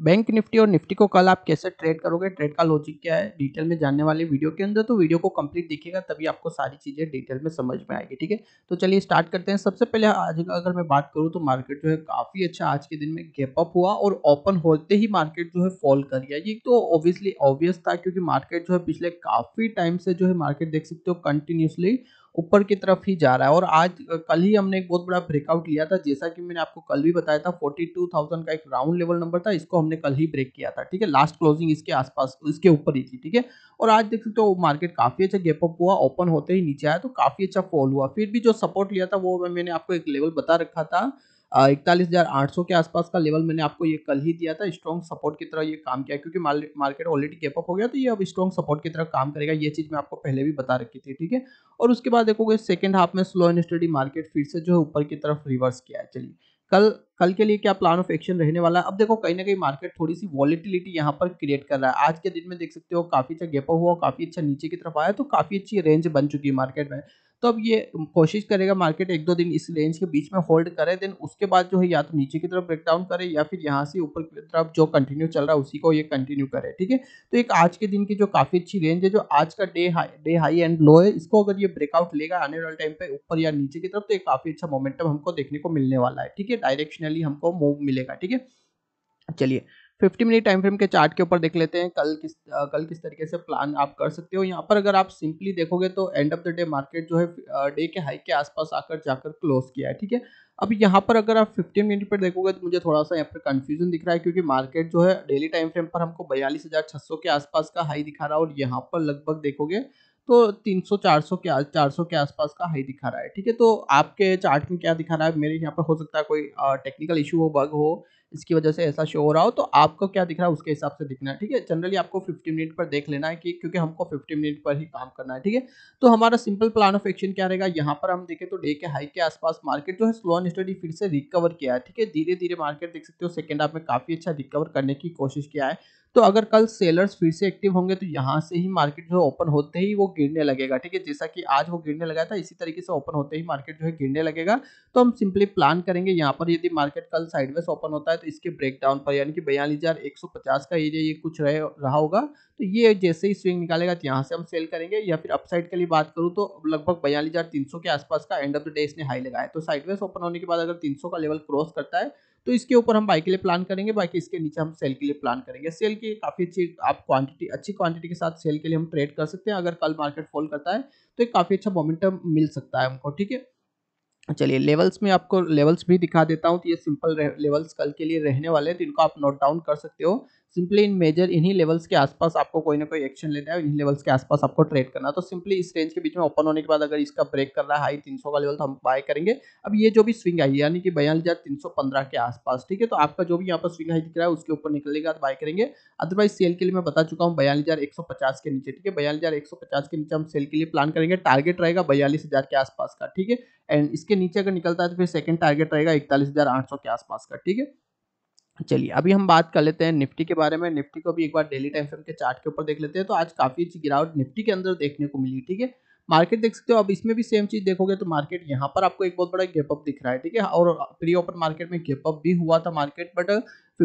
bank Nifty और Nifty को कल आप कैसे ट्रेड करोगे ट्रेड का लॉजिक क्या है डिटेल में जानने वाले वीडियो के अंदर तो वीडियो को कंप्लीट देखिएगा तभी आपको सारी चीज़ें डिटेल में समझ में आएगी ठीक है तो चलिए स्टार्ट करते हैं सबसे पहले आज अगर मैं बात करूँ तो मार्केट जो है काफ़ी अच्छा आज के दिन में गैप अप हुआ और ओपन होते ही मार्केट जो है फॉल कर गया ये तो ऑब्वियसली ऑब्वियस था क्योंकि मार्केट जो है पिछले काफ़ी टाइम से जो है मार्केट देख सकते हो कंटिन्यूसली ऊपर की तरफ ही जा रहा है और आज कल ही हमने एक बहुत बड़ा ब्रेकआउट लिया था जैसा कि मैंने आपको कल भी बताया था फोर्टी टू थाउजेंड का एक राउंड लेवल नंबर था इसको हमने कल ही ब्रेक किया था ठीक है लास्ट क्लोजिंग इसके आसपास इसके ऊपर ही थी ठीक है और आज देख सकते हो मार्केट काफी अच्छा गैप अप हुआ ओपन होते ही नीचे आया तो काफी अच्छा फॉल हुआ फिर भी जो सपोर्ट लिया था वो मैंने आपको एक लेवल बता रखा था इकतालीस हज़ार आठ सौ के आसपास का लेवल मैंने आपको ये कल ही दिया था स्ट्रॉन्ग सपोर्ट की तरह ये काम किया क्योंकि मार्केट ऑलरेडी कैपअप हो गया तो ये अब स्ट्रॉन्ग सपोर्ट की तरह काम करेगा ये चीज़ मैं आपको पहले भी बता रखी थी ठीक है और उसके बाद देखोगे सेकेंड हाफ में स्लो एंड स्टडी मार्केट फिर से जो है ऊपर की तरफ रिवर्स किया है चलिए कल कल के लिए क्या प्लान ऑफ एक्शन रहने वाला है अब देखो कहीं ना कहीं मार्केट थोड़ी सी वॉलिटिलिटी यहाँ पर क्रिएट कर रहा है आज के दिन में देख सकते हो काफ़ी अच्छा गैप हुआ काफ़ी अच्छा नीचे की तरफ आया तो काफ़ी अच्छी रेंज बन चुकी है मार्केट में तो अब ये कोशिश करेगा मार्केट एक दो दिन इस रेंज के बीच में होल्ड करे देन उसके बाद जो है या तो नीचे की तरफ ब्रेकडाउन करे या फिर यहाँ से ऊपर की तरफ जो कंटिन्यू चल रहा है उसी को ये कंटिन्यू करे ठीक है तो एक आज के दिन की जो काफ़ी अच्छी रेंज है जो आज का day high day high and low है इसको अगर ये ब्रेकआउट लेगा आने वाले टाइम पे ऊपर या नीचे की तरफ तो एक काफ़ी अच्छा मोमेंटम हमको देखने को मिलने वाला है ठीक है डायरेक्शनली हमको मूव मिलेगा ठीक है चलिए फिफ्टी मिनट टाइम फ्रेम के चार्ट के ऊपर देख लेते हैं कल किस आ, कल किस तरीके से प्लान आप कर सकते हो यहाँ पर अगर आप सिंपली देखोगे तो end of the day market जो है डे के हाई के आसपास आकर जाकर क्लोज किया है ठीक है अब यहाँ पर अगर आप 15 मिनट पर देखोगे तो मुझे थोड़ा सा यहाँ पर कंफ्यूजन दिख रहा है क्योंकि मार्केट जो है डेली टाइम फ्रेम पर हमको बयालीस हज़ार सौ के आसपास का हाई दिखा रहा है और यहाँ पर लगभग देखोगे तो 300 400 के चार सौ के आसपास का हाई दिखा रहा है ठीक है तो आपके चार्ट में क्या दिखा रहा है मेरे यहाँ पर हो सकता है कोई टेक्निकल इशू हो बग हो इसकी वजह से ऐसा शो हो रहा हो तो आपको क्या दिख रहा है उसके हिसाब से दिखना है ठीक है जनरली आपको 50 मिनट पर देख लेना है कि क्योंकि हमको 50 मिनट पर ही काम करना है ठीक है तो हमारा सिंपल प्लान ऑफ एक्शन क्या रहेगा यहाँ पर हम देखें तो डे के हाई के आसपास मार्केट जो है स्लो एंड स्टडी फिर से रिकवर किया है ठीक है धीरे धीरे मार्केट देख सकते हो सेकेंड हाफ में काफ़ी अच्छा रिकवर करने की कोशिश किया है तो अगर कल सेलर्स फिर से एक्टिव होंगे तो यहाँ से ही मार्केट जो है ओपन होते ही वो गिरने लगेगा ठीक है जैसा कि आज वो गिरने लगा था इसी तरीके से ओपन होते ही मार्केट जो है गिरने लगेगा तो हम सिंपली प्लान करेंगे यहाँ पर यदि मार्केट कल साइडवेज ओपन होता है तो इसके ब्रेकडाउन पर यानी कि बयालीस का एरिया ये कुछ रह, रहा होगा तो ये जैसे ही स्विंग निकालेगा तो यहाँ से हम सेल करेंगे या फिर अपसाइड के लिए बात करूँ तो लगभग बयालीस के आसपास का एंड ऑफ द डे इसने हाई लगाया तो साइडवेज ओपन होने के बाद अगर तीन का लेवल क्रॉस करता है तो इसके ऊपर हम बाई के लिए प्लान करेंगे बाकी इसके नीचे हम सेल के लिए प्लान करेंगे सेल की काफ़ी अच्छी आप क्वांटिटी अच्छी क्वांटिटी के साथ सेल के लिए हम ट्रेड कर सकते हैं अगर कल मार्केट फॉल करता है तो एक काफ़ी अच्छा मोमेंटम मिल सकता है हमको ठीक है चलिए लेवल्स में आपको लेवल्स भी दिखा देता हूँ तो ये सिंपल लेवल्स कल के लिए रहने वाले हैं तो इनको आप नोट डाउन कर सकते हो सिंपली इन मेजर इन्हीं लेवल्स के आसपास आपको कोई ना कोई एक्शन लेना है इन्हीं लेवल्स के आसपास आपको ट्रेड करना है तो सिंपली इस रेंज के बीच में ओपन होने के बाद अगर इसका ब्रेक कर रहा है हाई 300 का लेवल तो हम बाय करेंगे अब ये जो भी स्विंग आई यानी कि बयालीस के आसपास ठीक है तो आपका जो भी यहाँ पर स्विंग हाई दिख रहा है उसके ऊपर निकलेगा तो बाय करेंगे अदरवाइज सेल के लिए मैं बता चुका हूँ बयालीस के नीचे ठीक है बयालीस के नीचे हम सेल के लिए प्लान करेंगे टारगेट रहेगा बयालीस के आसपास का ठीक है एंड इसके नीचे अगर निकलता है तो फिर सेकंड टारगेट रहेगा इकतालीस के आसपास का ठीक है चलिए अभी हम बात कर लेते हैं निफ्टी के बारे में निफ्टी को भी एक बार डेली टाइम फ्रेम के चार्ट के ऊपर देख लेते हैं तो आज काफ़ी अच्छी गिरावट निफ्टी के अंदर देखने को मिली ठीक है मार्केट देख सकते हो अब इसमें भी सेम चीज़ देखोगे तो मार्केट यहाँ पर आपको एक बहुत बड़ा गेपअप अप दिख रहा है ठीक है और प्री ओपन मार्केट में गेपअप अप भी हुआ था market but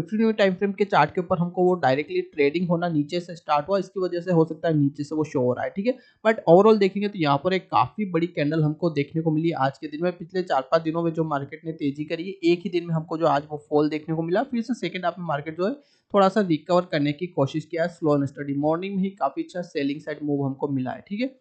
fifteen minute time frame के चार्ट के ऊपर हमको वो डायरेक्टली ट्रेडिंग होना नीचे से स्टार्ट हुआ इसकी वजह से हो सकता है नीचे से वो शो हो रहा है ठीक है बट ओवरऑल देखेंगे तो यहाँ पर एक काफी बड़ी कैंडल हमको देखने को मिली आज के दिन में पिछले चार पाँच दिनों में जो मार्केट ने तेजी करी है एक ही दिन में हमको जो आज वो फॉल देखने को मिला फिर से सेकेंड हाफ में मार्केट जो है थोड़ा सा रिकवर करने की कोशिश किया स्लो एंड स्टडी मॉर्निंग में ही काफी अच्छा सेलिंग साइड मूव हमको मिला है ठीक है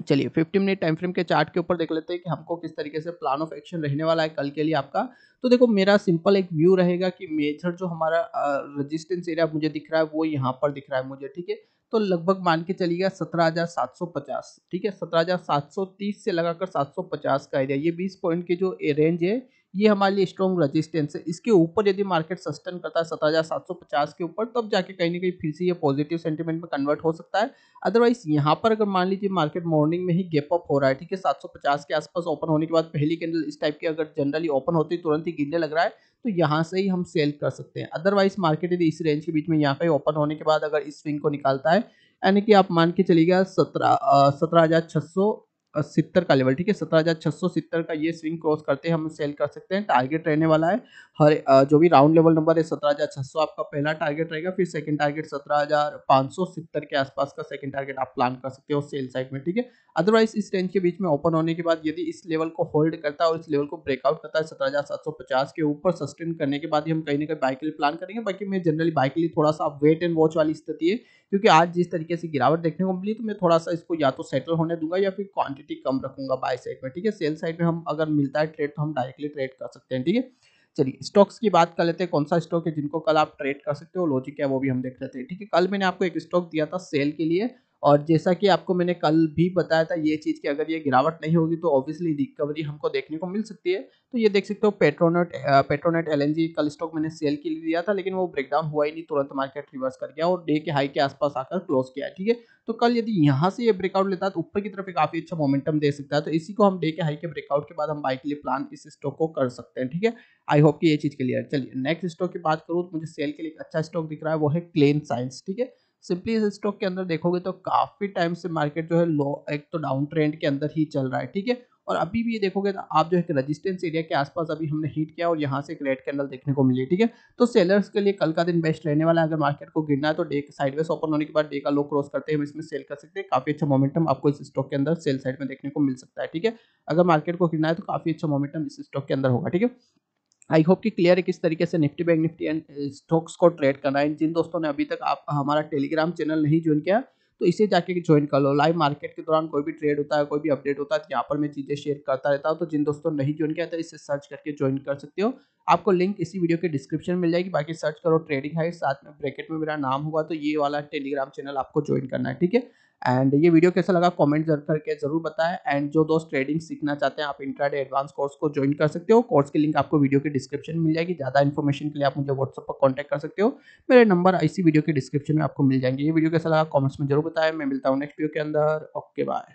चलिए 50 मिनट टाइम फ्रेम के चार्ट के ऊपर देख लेते हैं कि हमको किस तरीके से प्लान ऑफ एक्शन रहने वाला है कल के लिए आपका तो देखो मेरा सिंपल एक व्यू रहेगा कि मेजर जो हमारा रेजिस्टेंस एरिया मुझे दिख रहा है वो यहाँ पर दिख रहा है मुझे ठीक है तो लगभग मान के चलिएगा 17,750 ठीक है 17,730 से लगाकर 750 का एरिया ये 20 पॉइंट की जो रेंज है ये हमारे लिए स्ट्रॉन्ग रेजिस्टेंस है इसके ऊपर यदि मार्केट सस्टेन करता है सत्रह हज़ार सात सौ पचास के ऊपर तब जाके कहीं ना कहीं फिर से ये पॉजिटिव सेंटीमेंट में कन्वर्ट हो सकता है अदरवाइज यहाँ पर अगर मान लीजिए मार्केट मॉर्निंग में ही गैप अप हो रहा है ठीक है सात सौ पचास के आसपास ओपन होने के बाद पहली कैंडल इस टाइप की अगर जनरली ओपन होती है तुरंत ही गिरने लग रहा है तो यहाँ से ही हम सेल कर सकते हैं अदरवाइज मार्केट यदि इस रेंज के बीच में यहाँ पे ओपन होने के बाद अगर इस स्विंग को निकालता है यानी कि आप मान के चलिएगा सत्रह सत्रह हज़ार छः सौ सितर का लेवल ठीक है सत्रह हजार छह सौ सितर का ये स्विंग क्रॉस करते हैं हम सेल कर सकते हैं टारगेट रहने वाला है हर जो भी राउंड लेवल नंबर है सत्रह हजार छह सौ आपका पहला टारगेट रहेगा फिर सेकंड टारगेट सत्रह हजार पाँच सौ सत्तर के आसपास का सेकंड टारगेट आप प्लान कर सकते हो सेल साइड में ठीक है अदरवाइज इस रेंज के बीच में ओपन होने के बाद यदि इस लेवल को होल्ड करता है और इस लेवल को ब्रेकआउट करता है सत्रह हजार सात सौ पचास के ऊपर सस्टेन करने के बाद ही हम कहीं ना कहीं बाइक के लिए प्लान करेंगे बाकी मैं जनरली बाइक के लिए थोड़ा सा वेट एंड वॉच वाली स्थिति है क्योंकि आज जिस तरीके से गिरावट देखने को मिली तो मैं थोड़ा सा इसको या तो सेटल होने दूंगा या फिर क्वांटिटी कम रखूंगा बाय साइड में ठीक है सेल साइड में हम अगर मिलता है ट्रेड तो हम डायरेक्टली ट्रेड कर सकते हैं ठीक है चलिए स्टॉक्स की बात कर लेते हैं कौन सा स्टॉक है जिनको कल आप ट्रेड कर सकते हो लॉजिक है वो भी हम देख लेते हैं ठीक है कल मैंने आपको एक स्टॉक दिया था सेल के लिए और जैसा कि आपको मैंने कल भी बताया था ये चीज़ की अगर ये गिरावट नहीं होगी तो ऑब्वियसली रिकवरी हमको देखने को मिल सकती है तो ये देख सकते हो पेट्रोनेट पेट्रोनेट एल कल स्टॉक मैंने सेल के लिए दिया था लेकिन वो ब्रेकडाउन हुआ ही नहीं तुरंत मार्केट रिवर्स कर गया और डे के हाई के आसपास आकर क्लोज किया ठीक है तो कल यदि यहाँ से ये ब्रेकआउट लेता है तो ऊपर की तरफ एक काफ़ी अच्छा मोमेंटम दे सकता है तो इसी को हम डे के हाई के ब्रेकआउट के बाद हम बाई के लिए प्लान इस स्टॉक को कर सकते हैं ठीक है आई होप कि ये चीज़ क्लियर चलिए नेक्स्ट स्टॉक की बात करूँ तो मुझे सेल के लिए एक अच्छा स्टॉक दिख रहा है वो है क्लेन साइंस ठीक है सिंपली इस स्टॉक के अंदर देखोगे तो काफ़ी टाइम से मार्केट जो है लो एक तो डाउन ट्रेंड के अंदर ही चल रहा है ठीक है और अभी भी ये देखोगे तो आप जो है रेजिस्टेंस एरिया के आसपास अभी हमने हीट किया और यहाँ से एक रेड कैंडल देखने को मिली ठीक है तो सेलर्स के लिए कल का दिन बेस्ट रहने वाला है अगर मार्केट को गिरना है तो डे साइडवेज ओपन होने के बाद डे का लो क्रॉस करते हुए इसमें सेल कर सकते हैं काफी अच्छा मोमेंटम आपको इस स्टॉक के अंदर सेल साइड में देखने को मिल सकता है ठीक है अगर मार्केट को गिरना है तो काफी अच्छा मोमेंटम इस स्टॉक के अंदर होगा ठीक है आई होप कि क्लियर है किस तरीके से Nifty bank Nifty and stocks को ट्रेड करना है जिन दोस्तों ने अभी तक आप हमारा टेलीग्राम चैनल नहीं ज्वाइन किया तो इसे जाके ज्वाइन कर लो लाइव मार्केट के दौरान कोई भी ट्रेड होता है कोई भी अपडेट होता है तो यहाँ पर मैं चीज़ें शेयर करता रहता हूँ तो जिन दोस्तों ने नहीं ज्वाइन किया था तो इसे सर्च करके ज्वाइन कर सकते हो आपको लिंक इसी वीडियो के डिस्क्रिप्शन मिल जाएगी बाकी सर्च करो ट्रेडिंग हाइट साथ में ब्रैकेट में मेरा नाम होगा तो ये वाला टेलीग्राम चैनल आपको ज्वाइन करना है ठीक है एंड ये वीडियो कैसा लगा कमेंट जरूर करके जरूर बताएं एंड जो दोस्त ट्रेडिंग सीखना चाहते हैं आप इंट्राडे एडवांस कोर्स को ज्वाइन कर सकते हो कोर्स की लिंक आपको वीडियो के डिस्क्रिप्शन में मिल जाएगी ज़्यादा इन्फॉर्मेशन के लिए आप मुझे व्हाट्सअप पर कॉन्टैक्ट कर सकते हो मेरे नंबर इसी वीडियो के डिस्क्रिप्शन में आपको मिल जाएंगे ये वीडियो कैसा लगा कॉमेंट्स में जरूर बताएं मैं मिलता हूँ नेक्स्ट वीडियो के अंदर ओके बाय